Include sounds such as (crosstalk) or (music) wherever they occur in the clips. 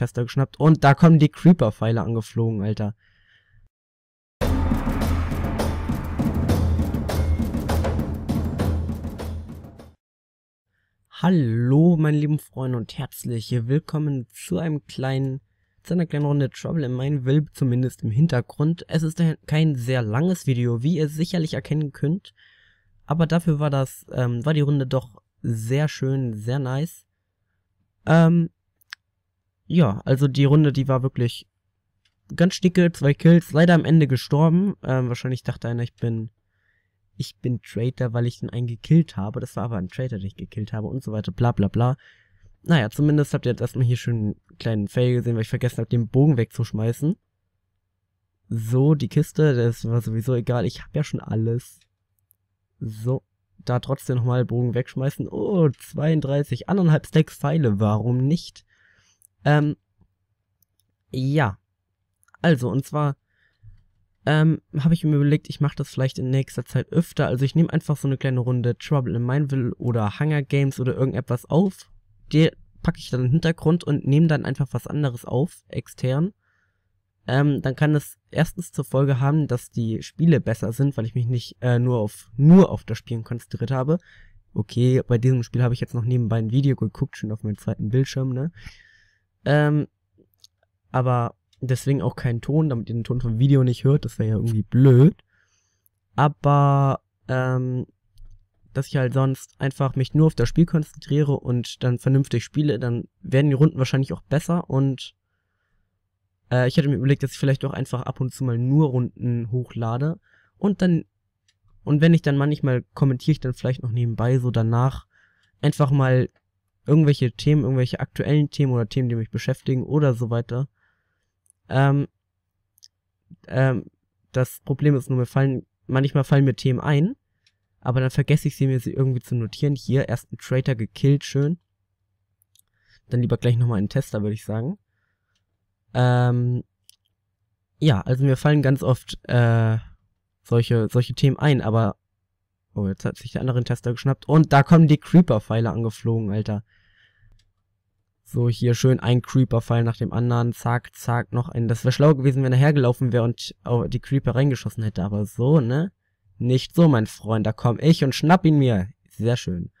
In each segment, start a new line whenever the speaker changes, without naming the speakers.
Tester geschnappt. Und da kommen die Creeper-Pfeile angeflogen, Alter. Hallo, meine lieben Freunde und herzlich willkommen zu einem kleinen, zu einer kleinen Runde Trouble in meinem Mineville, zumindest im Hintergrund. Es ist kein sehr langes Video, wie ihr sicherlich erkennen könnt, aber dafür war das, ähm, war die Runde doch sehr schön, sehr nice. Ähm, ja, also die Runde, die war wirklich ganz schnicke, zwei Kills, leider am Ende gestorben. Ähm, wahrscheinlich dachte einer, ich bin ich bin Traitor, weil ich den einen gekillt habe. Das war aber ein Traitor, den ich gekillt habe und so weiter, bla bla bla. Naja, zumindest habt ihr jetzt erstmal hier schön einen kleinen Fail gesehen, weil ich vergessen habe, den Bogen wegzuschmeißen. So, die Kiste, das war sowieso egal. Ich habe ja schon alles. So, da trotzdem nochmal Bogen wegschmeißen. Oh, 32, anderthalb Stacks Pfeile, warum nicht? Ähm, ja. Also, und zwar ähm, habe ich mir überlegt, ich mache das vielleicht in nächster Zeit öfter. Also ich nehme einfach so eine kleine Runde Trouble in Mineville oder Hunger Games oder irgendetwas auf. Die packe ich dann in den Hintergrund und nehme dann einfach was anderes auf, extern. Ähm, dann kann es erstens zur Folge haben, dass die Spiele besser sind, weil ich mich nicht äh, nur auf nur auf das Spielen konzentriert habe. Okay, bei diesem Spiel habe ich jetzt noch nebenbei ein Video geguckt, schon auf meinem zweiten Bildschirm, ne? Ähm, aber deswegen auch keinen Ton, damit ihr den Ton vom Video nicht hört. Das wäre ja irgendwie blöd. Aber ähm, dass ich halt sonst einfach mich nur auf das Spiel konzentriere und dann vernünftig spiele, dann werden die Runden wahrscheinlich auch besser und äh, ich hätte mir überlegt, dass ich vielleicht auch einfach ab und zu mal nur Runden hochlade und dann und wenn ich dann manchmal kommentiere ich dann vielleicht noch nebenbei so danach einfach mal irgendwelche Themen, irgendwelche aktuellen Themen oder Themen, die mich beschäftigen oder so weiter. Ähm, ähm, das Problem ist nur, mir fallen, manchmal fallen mir Themen ein, aber dann vergesse ich sie mir sie irgendwie zu notieren. Hier erst ein Traitor gekillt, schön. Dann lieber gleich nochmal einen Tester, würde ich sagen. Ähm, ja, also mir fallen ganz oft äh, solche, solche Themen ein, aber. Oh, jetzt hat sich der andere Tester geschnappt. Und da kommen die Creeper-Pfeile angeflogen, Alter. So hier schön ein Creeper-Fall nach dem anderen, zack, zack, noch ein. Das wäre schlau gewesen, wenn er hergelaufen wäre und die Creeper reingeschossen hätte, aber so, ne? Nicht so, mein Freund, da komm ich und schnapp ihn mir. Sehr schön.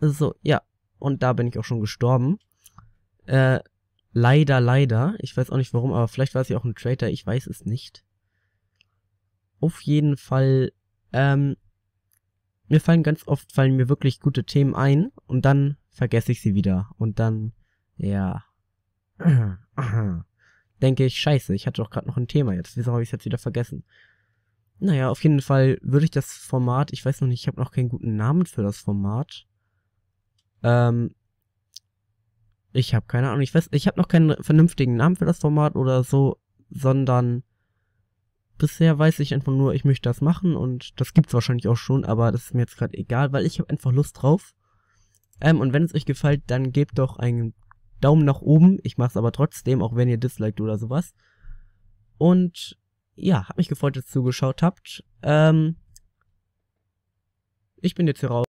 So, ja. Und da bin ich auch schon gestorben. Äh, leider, leider. Ich weiß auch nicht warum, aber vielleicht war es ja auch ein Traitor, ich weiß es nicht. Auf jeden Fall, ähm, mir fallen ganz oft, fallen mir wirklich gute Themen ein und dann vergesse ich sie wieder. Und dann, ja. (clears throat) Denke ich, scheiße, ich hatte doch gerade noch ein Thema jetzt. Wieso habe ich es jetzt wieder vergessen? Naja, auf jeden Fall würde ich das Format, ich weiß noch nicht, ich habe noch keinen guten Namen für das Format. Ähm, ich habe keine Ahnung, ich weiß, ich habe noch keinen vernünftigen Namen für das Format oder so, sondern bisher weiß ich einfach nur, ich möchte das machen und das gibt's wahrscheinlich auch schon, aber das ist mir jetzt gerade egal, weil ich habe einfach Lust drauf ähm, und wenn es euch gefällt, dann gebt doch einen Daumen nach oben. Ich mache es aber trotzdem, auch wenn ihr disliked oder sowas. Und ja, hat mich gefreut, dass ihr zugeschaut habt. Ähm, ich bin jetzt hier raus.